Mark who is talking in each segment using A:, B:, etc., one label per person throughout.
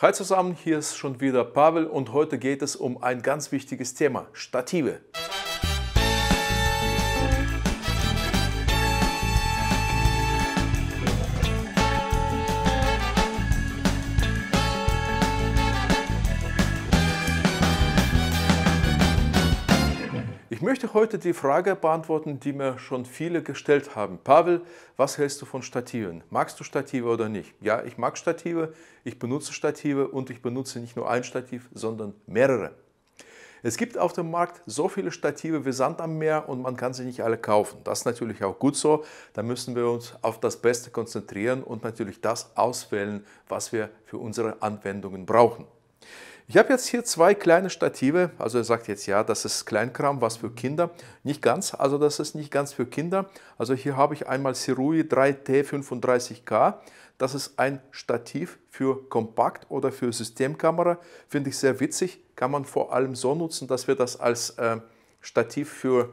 A: Hi zusammen, hier ist schon wieder Pavel und heute geht es um ein ganz wichtiges Thema, Stative. möchte heute die Frage beantworten, die mir schon viele gestellt haben. Pavel, was hältst du von Stativen? Magst du Stative oder nicht? Ja, ich mag Stative, ich benutze Stative und ich benutze nicht nur ein Stativ, sondern mehrere. Es gibt auf dem Markt so viele Stative wie Sand am Meer und man kann sie nicht alle kaufen. Das ist natürlich auch gut so. Da müssen wir uns auf das Beste konzentrieren und natürlich das auswählen, was wir für unsere Anwendungen brauchen. Ich habe jetzt hier zwei kleine Stative, also er sagt jetzt, ja, das ist Kleinkram, was für Kinder. Nicht ganz, also das ist nicht ganz für Kinder. Also hier habe ich einmal Sirui 3T35K. Das ist ein Stativ für Kompakt- oder für Systemkamera. Finde ich sehr witzig. Kann man vor allem so nutzen, dass wir das als äh, Stativ für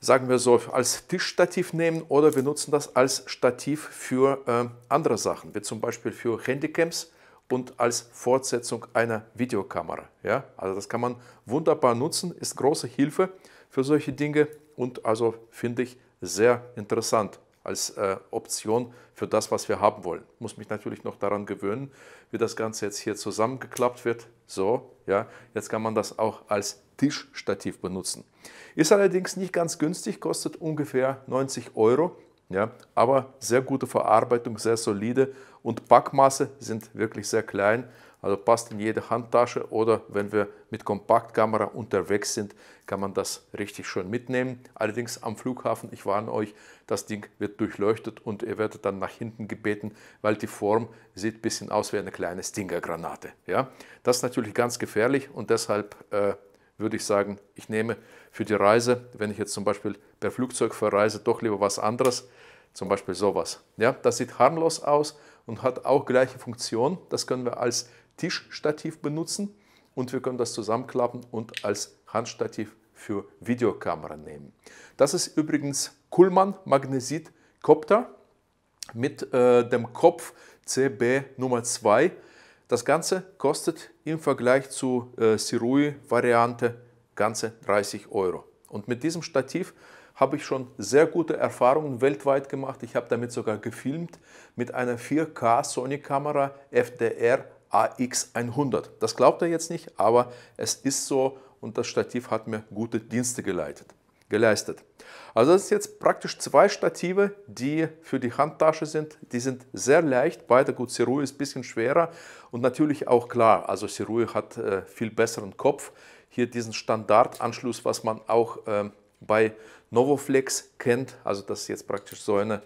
A: sagen wir so, als Tischstativ nehmen oder wir nutzen das als Stativ für äh, andere Sachen, wie zum Beispiel für Handycams und als Fortsetzung einer Videokamera. Ja? Also das kann man wunderbar nutzen, ist große Hilfe für solche Dinge und also finde ich sehr interessant als äh, Option für das, was wir haben wollen. Muss mich natürlich noch daran gewöhnen, wie das Ganze jetzt hier zusammengeklappt wird. So, ja, jetzt kann man das auch als Tischstativ benutzen. Ist allerdings nicht ganz günstig, kostet ungefähr 90 Euro, ja, aber sehr gute Verarbeitung, sehr solide und Packmaße sind wirklich sehr klein, also passt in jede Handtasche oder wenn wir mit Kompaktkamera unterwegs sind, kann man das richtig schön mitnehmen. Allerdings am Flughafen, ich warne euch, das Ding wird durchleuchtet und ihr werdet dann nach hinten gebeten, weil die Form sieht ein bisschen aus wie eine kleine Stingergranate. Ja? Das ist natürlich ganz gefährlich und deshalb äh, würde ich sagen, ich nehme für die Reise, wenn ich jetzt zum Beispiel per Flugzeug verreise, doch lieber was anderes. Zum Beispiel sowas. Ja, das sieht harmlos aus und hat auch gleiche Funktion. Das können wir als Tischstativ benutzen und wir können das zusammenklappen und als Handstativ für Videokamera nehmen. Das ist übrigens Kullmann Magnesit Copter mit äh, dem Kopf CB Nummer 2. Das Ganze kostet im Vergleich zu äh, Sirui Variante ganze 30 Euro. Und mit diesem Stativ habe ich schon sehr gute Erfahrungen weltweit gemacht. Ich habe damit sogar gefilmt mit einer 4K Sony Kamera FDR AX100. Das glaubt er jetzt nicht, aber es ist so und das Stativ hat mir gute Dienste geleitet, geleistet. Also das sind jetzt praktisch zwei Stative, die für die Handtasche sind. Die sind sehr leicht, beide gut. Sirui ist ein bisschen schwerer und natürlich auch klar, also Sirui hat äh, viel besseren Kopf. Hier diesen Standardanschluss, was man auch ähm, bei Novoflex kennt. Also das ist jetzt praktisch so eine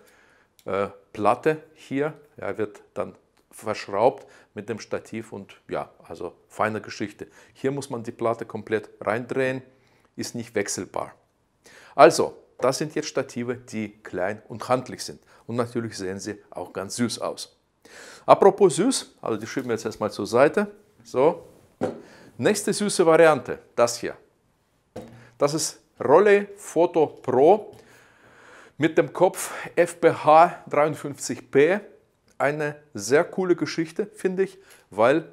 A: äh, Platte hier, ja, wird dann verschraubt mit dem Stativ und ja, also feine Geschichte. Hier muss man die Platte komplett reindrehen, ist nicht wechselbar. Also, das sind jetzt Stative, die klein und handlich sind. Und natürlich sehen sie auch ganz süß aus. Apropos süß, also die schieben wir jetzt erstmal zur Seite. So, nächste süße Variante, das hier. Das ist Rolle Foto Pro mit dem Kopf FPH 53P. Eine sehr coole Geschichte, finde ich, weil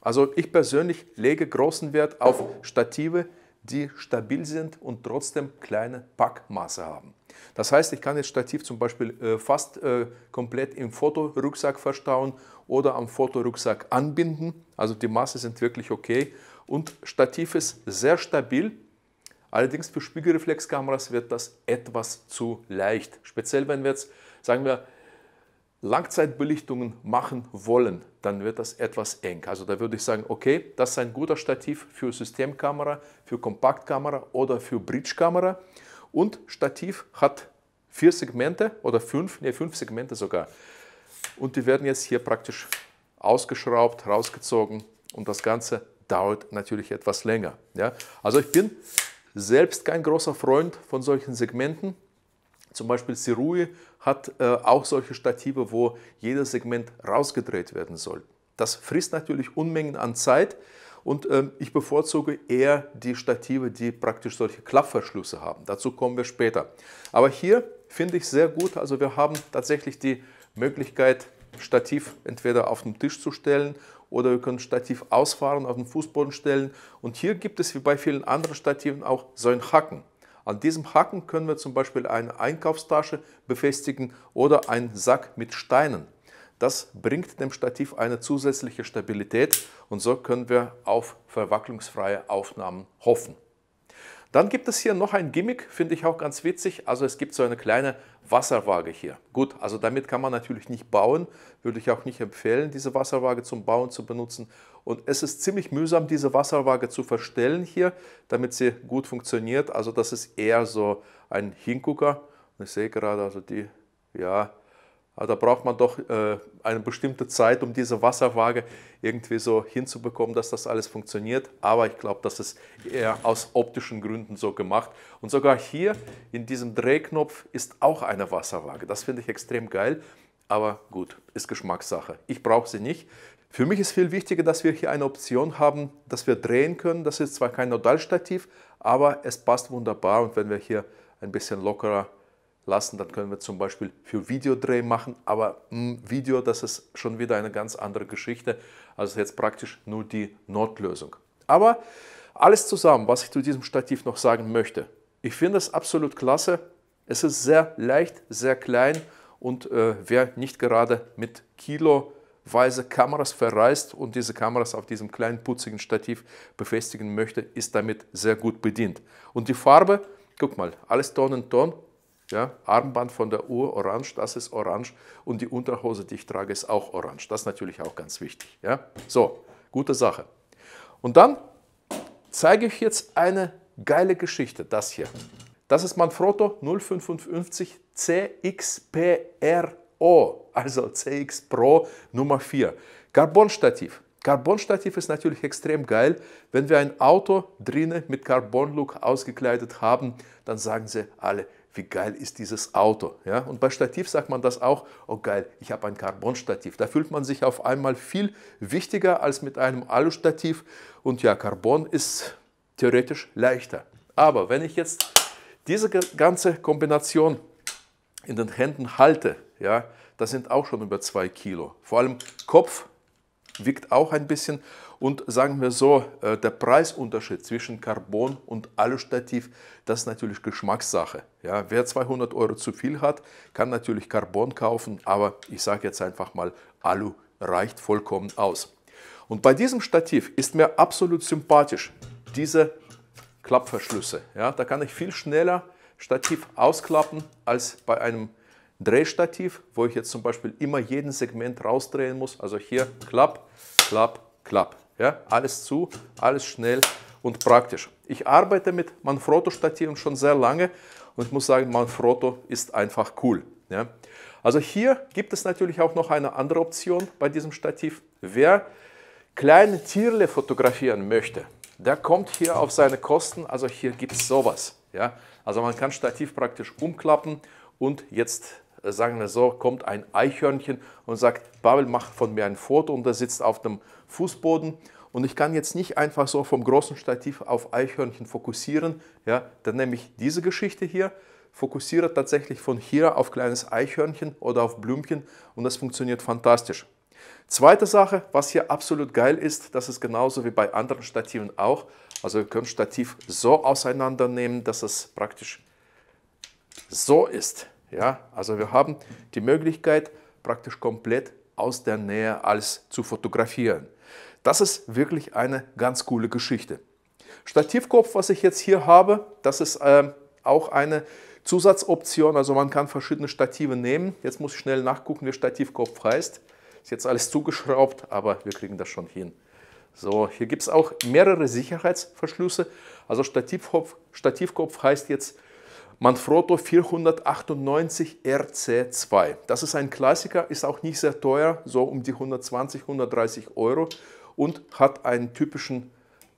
A: also ich persönlich lege großen Wert auf Stative, die stabil sind und trotzdem kleine Packmaße haben. Das heißt, ich kann das Stativ zum Beispiel äh, fast äh, komplett im Fotorucksack verstauen oder am Fotorucksack anbinden. Also die Maße sind wirklich okay und Stativ ist sehr stabil Allerdings für Spiegelreflexkameras wird das etwas zu leicht. Speziell wenn wir jetzt, sagen wir, Langzeitbelichtungen machen wollen, dann wird das etwas eng. Also da würde ich sagen, okay, das ist ein guter Stativ für Systemkamera, für Kompaktkamera oder für Bridgekamera. Und Stativ hat vier Segmente oder fünf, nee, fünf Segmente sogar. Und die werden jetzt hier praktisch ausgeschraubt, rausgezogen und das Ganze dauert natürlich etwas länger. Ja? Also ich bin selbst kein großer Freund von solchen Segmenten. Zum Beispiel Sirui hat äh, auch solche Stative, wo jedes Segment rausgedreht werden soll. Das frisst natürlich Unmengen an Zeit und ähm, ich bevorzuge eher die Stative, die praktisch solche Klappverschlüsse haben. Dazu kommen wir später. Aber hier finde ich sehr gut, also wir haben tatsächlich die Möglichkeit, Stativ entweder auf den Tisch zu stellen oder ihr könnt Stativ ausfahren, auf den Fußboden stellen. Und hier gibt es wie bei vielen anderen Stativen auch so einen Haken. An diesem Haken können wir zum Beispiel eine Einkaufstasche befestigen oder einen Sack mit Steinen. Das bringt dem Stativ eine zusätzliche Stabilität und so können wir auf verwacklungsfreie Aufnahmen hoffen. Dann gibt es hier noch ein Gimmick, finde ich auch ganz witzig. Also es gibt so eine kleine Wasserwaage hier. Gut, also damit kann man natürlich nicht bauen. Würde ich auch nicht empfehlen, diese Wasserwaage zum Bauen zu benutzen. Und es ist ziemlich mühsam, diese Wasserwaage zu verstellen hier, damit sie gut funktioniert. Also das ist eher so ein Hingucker. ich sehe gerade, also die, ja, aber also da braucht man doch äh, eine bestimmte Zeit, um diese Wasserwaage irgendwie so hinzubekommen, dass das alles funktioniert. Aber ich glaube, das ist eher aus optischen Gründen so gemacht. Und sogar hier in diesem Drehknopf ist auch eine Wasserwaage. Das finde ich extrem geil. Aber gut, ist Geschmackssache. Ich brauche sie nicht. Für mich ist viel wichtiger, dass wir hier eine Option haben, dass wir drehen können. Das ist zwar kein Nodalstativ, aber es passt wunderbar. Und wenn wir hier ein bisschen lockerer lassen, dann können wir zum Beispiel für Videodreh machen, aber mh, hm, Video, das ist schon wieder eine ganz andere Geschichte, also jetzt praktisch nur die Notlösung. Aber alles zusammen, was ich zu diesem Stativ noch sagen möchte, ich finde es absolut klasse, es ist sehr leicht, sehr klein und äh, wer nicht gerade mit kiloweise Kameras verreist und diese Kameras auf diesem kleinen putzigen Stativ befestigen möchte, ist damit sehr gut bedient. Und die Farbe, guck mal, alles Ton in Ton, ja? Armband von der Uhr orange, das ist orange und die Unterhose, die ich trage, ist auch orange. Das ist natürlich auch ganz wichtig. Ja? So, gute Sache. Und dann zeige ich jetzt eine geile Geschichte, das hier. Das ist Manfrotto 055 CXPRO, also CX Pro Nummer 4. Carbonstativ. Carbonstativ ist natürlich extrem geil. Wenn wir ein Auto drinnen mit Carbon-Look ausgekleidet haben, dann sagen sie alle, wie geil ist dieses Auto. Ja? Und bei Stativ sagt man das auch, oh geil, ich habe ein Carbon-Stativ. Da fühlt man sich auf einmal viel wichtiger als mit einem Alu-Stativ. Und ja, Carbon ist theoretisch leichter. Aber wenn ich jetzt diese ganze Kombination in den Händen halte, ja, das sind auch schon über zwei Kilo. Vor allem Kopf wirkt auch ein bisschen. Und sagen wir so, äh, der Preisunterschied zwischen Carbon und Alustativ, das ist natürlich Geschmackssache. Ja, wer 200 Euro zu viel hat, kann natürlich Carbon kaufen, aber ich sage jetzt einfach mal, Alu reicht vollkommen aus. Und bei diesem Stativ ist mir absolut sympathisch diese Klappverschlüsse. Ja, da kann ich viel schneller Stativ ausklappen als bei einem Stativ Drehstativ, wo ich jetzt zum Beispiel immer jeden Segment rausdrehen muss. Also hier klapp, klapp, klapp. Ja, alles zu, alles schnell und praktisch. Ich arbeite mit Manfrotto-Stativen schon sehr lange und ich muss sagen, Manfrotto ist einfach cool. Ja. Also hier gibt es natürlich auch noch eine andere Option bei diesem Stativ. Wer kleine Tierle fotografieren möchte, der kommt hier auf seine Kosten. Also hier gibt es sowas. Ja. Also man kann Stativ praktisch umklappen und jetzt äh, sagen wir so, kommt ein Eichhörnchen und sagt, Babel, mach von mir ein Foto und er sitzt auf dem Fußboden. Und ich kann jetzt nicht einfach so vom großen Stativ auf Eichhörnchen fokussieren. Ja, dann nehme ich diese Geschichte hier, fokussiere tatsächlich von hier auf kleines Eichhörnchen oder auf Blümchen und das funktioniert fantastisch. Zweite Sache, was hier absolut geil ist, das ist genauso wie bei anderen Stativen auch. Also wir können Stativ so auseinandernehmen, dass es praktisch so ist. Ja, also wir haben die Möglichkeit, praktisch komplett aus der Nähe alles zu fotografieren. Das ist wirklich eine ganz coole Geschichte. Stativkopf, was ich jetzt hier habe, das ist äh, auch eine Zusatzoption. Also man kann verschiedene Stative nehmen. Jetzt muss ich schnell nachgucken, wie Stativkopf heißt. Ist jetzt alles zugeschraubt, aber wir kriegen das schon hin. So, hier gibt es auch mehrere Sicherheitsverschlüsse. Also Stativkopf, Stativkopf heißt jetzt Manfrotto 498 RC2. Das ist ein Klassiker, ist auch nicht sehr teuer, so um die 120, 130 Euro und hat einen typischen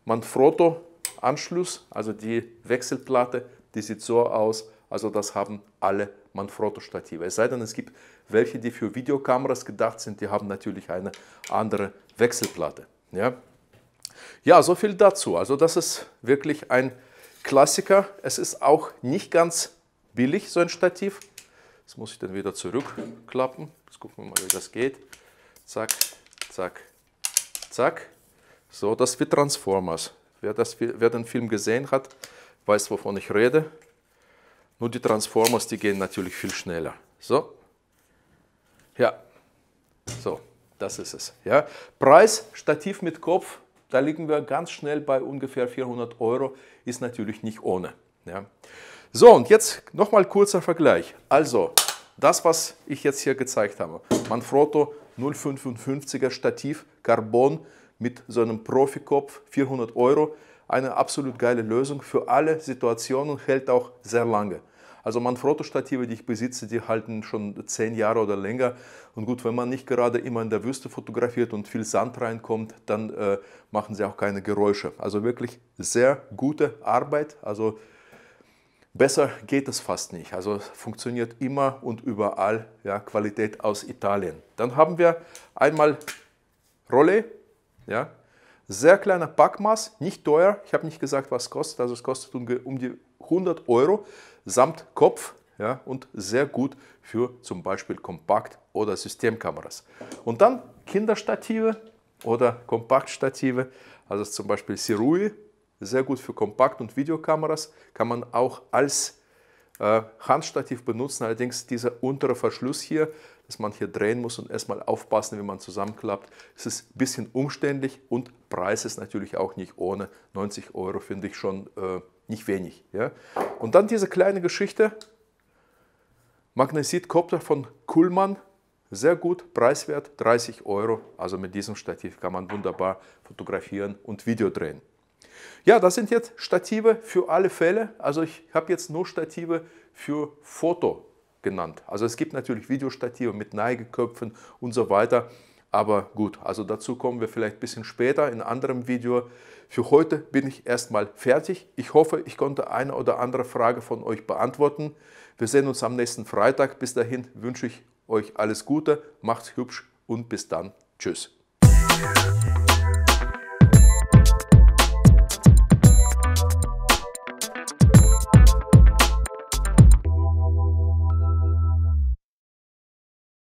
A: Manfrotto-Anschluss, also die Wechselplatte, die sieht so aus. Also das haben alle Manfrotto-Stative. Es sei denn, es gibt welche, die für Videokameras gedacht sind, die haben natürlich eine andere Wechselplatte. Ja, ja so viel dazu. Also das ist wirklich ein Klassiker. Es ist auch nicht ganz billig, so ein Stativ. Das muss ich dann wieder zurückklappen. Jetzt gucken wir mal, wie das geht. Zack, zack, zack. So, das wird Transformers. Wer, das, wer den Film gesehen hat, weiß, wovon ich rede. Nur die Transformers, die gehen natürlich viel schneller. So, ja, so, das ist es. Ja. Preis, Stativ mit Kopf, da liegen wir ganz schnell bei ungefähr 400 Euro, ist natürlich nicht ohne. Ja. So, und jetzt nochmal kurzer Vergleich. Also, das, was ich jetzt hier gezeigt habe, Manfrotto 0,55er Stativ, Carbon mit so einem Profikopf, 400 Euro, eine absolut geile Lösung für alle Situationen, hält auch sehr lange. Also Manfrotto-Stative, die ich besitze, die halten schon zehn Jahre oder länger. Und gut, wenn man nicht gerade immer in der Wüste fotografiert und viel Sand reinkommt, dann äh, machen sie auch keine Geräusche. Also wirklich sehr gute Arbeit. Also besser geht es fast nicht. Also funktioniert immer und überall ja, Qualität aus Italien. Dann haben wir einmal Rolle. Ja, sehr kleiner Packmaß, nicht teuer. Ich habe nicht gesagt, was es kostet. Also es kostet um die 100 Euro samt Kopf ja, und sehr gut für zum Beispiel Kompakt- oder Systemkameras. Und dann Kinderstative oder Kompaktstative, also zum Beispiel Sirui, sehr gut für Kompakt- und Videokameras, kann man auch als äh, Handstativ benutzen, allerdings dieser untere Verschluss hier dass man hier drehen muss und erstmal aufpassen, wenn man zusammenklappt. Es ist ein bisschen umständlich und Preis ist natürlich auch nicht ohne. 90 Euro finde ich schon äh, nicht wenig. Ja? Und dann diese kleine Geschichte. Magnesit-Kopter von Kuhlmann, sehr gut, preiswert, 30 Euro. Also mit diesem Stativ kann man wunderbar fotografieren und Video drehen. Ja, das sind jetzt Stative für alle Fälle. Also ich habe jetzt nur Stative für Foto genannt. Also es gibt natürlich Videostative mit Neigeköpfen und so weiter. Aber gut, also dazu kommen wir vielleicht ein bisschen später in einem anderen Video. Für heute bin ich erstmal fertig. Ich hoffe, ich konnte eine oder andere Frage von euch beantworten. Wir sehen uns am nächsten Freitag. Bis dahin wünsche ich euch alles Gute, macht's hübsch und bis dann. Tschüss.